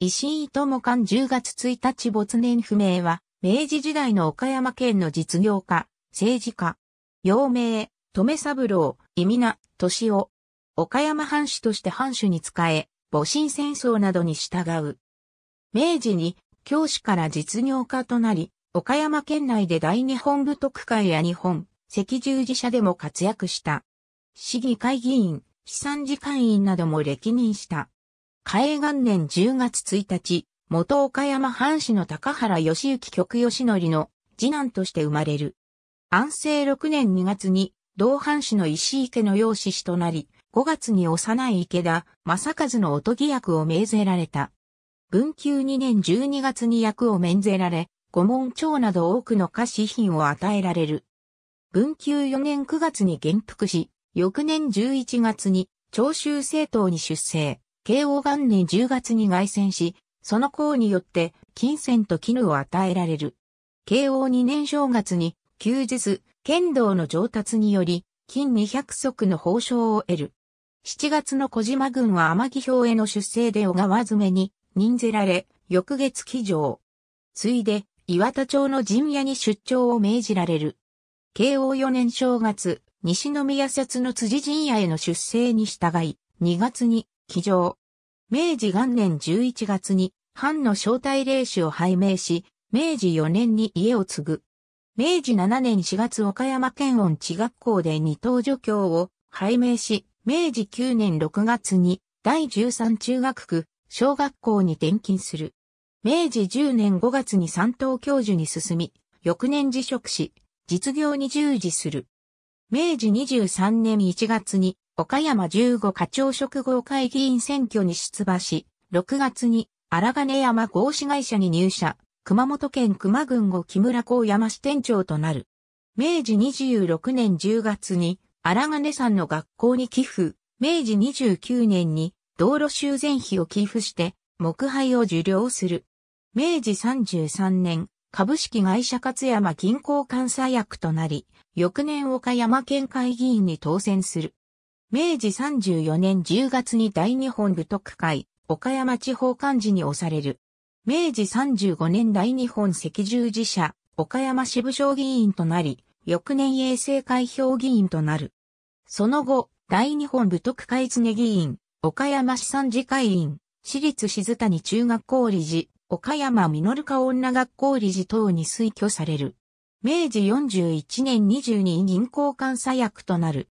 石井智寛10月1日没年不明は、明治時代の岡山県の実業家、政治家。陽明、留三郎、伊美名、敏夫。岡山藩主として藩主に仕え、戊辰戦争などに従う。明治に教師から実業家となり、岡山県内で大日本部特会や日本赤十字社でも活躍した。市議会議員、資産次官員なども歴任した。海元年10月1日、元岡山藩士の高原義行局義則の次男として生まれる。安政6年2月に、同藩士の石池の養子となり、5月に幼い池田正和のおとぎ役を命ぜられた。文久2年12月に役を免ぜられ、五門長など多くの家詞品を与えられる。文久4年9月に元服し、翌年11月に長州政党に出征。慶応元年10月に凱旋し、その功によって金銭と絹を与えられる。慶応2年正月に休日、剣道の上達により、金200足の報奨を得る。7月の小島軍は天城表への出征で小川詰めに任ぜられ、翌月起乗。ついで、岩田町の陣屋に出張を命じられる。慶応4年正月、西宮節の辻陣屋への出征に従い、2月に起乗。明治元年11月に、藩の招待霊主を拝命し、明治4年に家を継ぐ。明治7年4月岡山県恩地学校で二等助教を拝命し、明治9年6月に第13中学区小学校に転勤する。明治10年5月に三等教授に進み、翌年辞職し、実業に従事する。明治23年1月に岡山15課長職業会議員選挙に出馬し、6月に荒金山合資会社に入社、熊本県熊郡後木村高山支店長となる。明治26年10月に荒金山の学校に寄付、明治29年に道路修繕費を寄付して木灰を受領する。明治33年、株式会社勝山銀行監査役となり、翌年岡山県会議員に当選する。明治34年10月に大日本武徳会、岡山地方幹事に押される。明治35年大日本赤十字社、岡山支部省議員となり、翌年衛生会評議員となる。その後、大日本武徳会常議員、岡山市産次会員、私立静谷中学校理事、岡山実か女学校理事等に推挙される。明治41年22銀行監査役となる。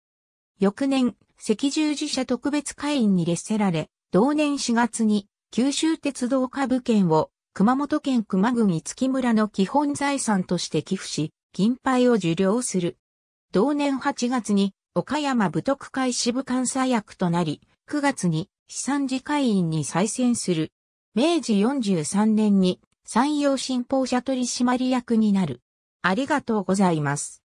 翌年、赤十字社特別会員に列せられ、同年4月に九州鉄道下部券を熊本県熊組月村の基本財産として寄付し、金牌を受領する。同年8月に岡山部徳会支部監査役となり、9月に資産寺会員に再選する。明治43年に山陽新報社取締役になる。ありがとうございます。